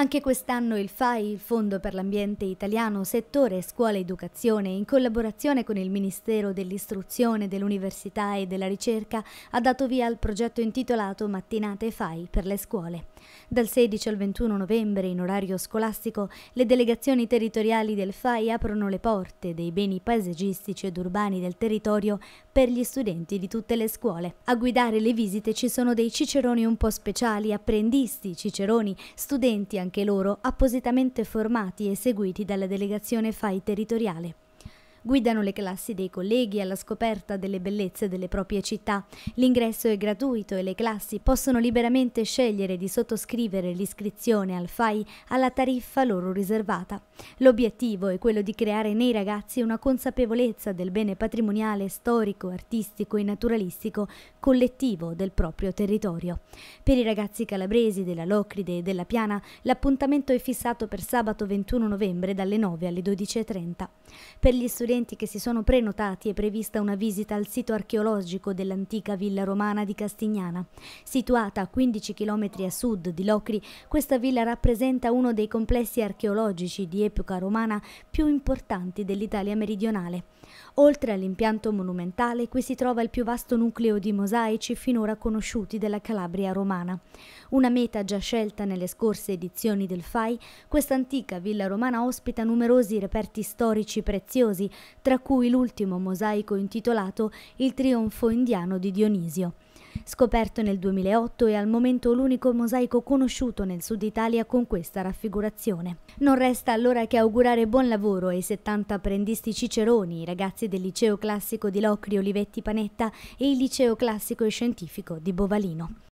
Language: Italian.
Anche quest'anno il FAI, il Fondo per l'Ambiente Italiano, settore Scuola Educazione, in collaborazione con il Ministero dell'Istruzione, dell'Università e della Ricerca, ha dato via al progetto intitolato Mattinate FAI per le scuole. Dal 16 al 21 novembre, in orario scolastico, le delegazioni territoriali del FAI aprono le porte dei beni paesaggistici ed urbani del territorio per gli studenti di tutte le scuole. A guidare le visite ci sono dei ciceroni un po' speciali, apprendisti, ciceroni, studenti anche anche loro appositamente formati e seguiti dalla delegazione FAI territoriale. Guidano le classi dei colleghi alla scoperta delle bellezze delle proprie città. L'ingresso è gratuito e le classi possono liberamente scegliere di sottoscrivere l'iscrizione al FAI alla tariffa loro riservata. L'obiettivo è quello di creare nei ragazzi una consapevolezza del bene patrimoniale storico, artistico e naturalistico collettivo del proprio territorio. Per i ragazzi calabresi della Locride e della Piana l'appuntamento è fissato per sabato 21 novembre dalle 9 alle 12.30. Per gli studenti studenti che si sono prenotati è prevista una visita al sito archeologico dell'antica villa romana di Castignana. Situata a 15 km a sud di Locri, questa villa rappresenta uno dei complessi archeologici di epoca romana più importanti dell'Italia meridionale. Oltre all'impianto monumentale, qui si trova il più vasto nucleo di mosaici finora conosciuti della Calabria romana. Una meta già scelta nelle scorse edizioni del FAI, questa antica villa romana ospita numerosi reperti storici preziosi, tra cui l'ultimo mosaico intitolato Il trionfo indiano di Dionisio. Scoperto nel 2008 è al momento l'unico mosaico conosciuto nel sud Italia con questa raffigurazione. Non resta allora che augurare buon lavoro ai 70 apprendisti ciceroni, i ragazzi del liceo classico di Locri Olivetti Panetta e il liceo classico e scientifico di Bovalino.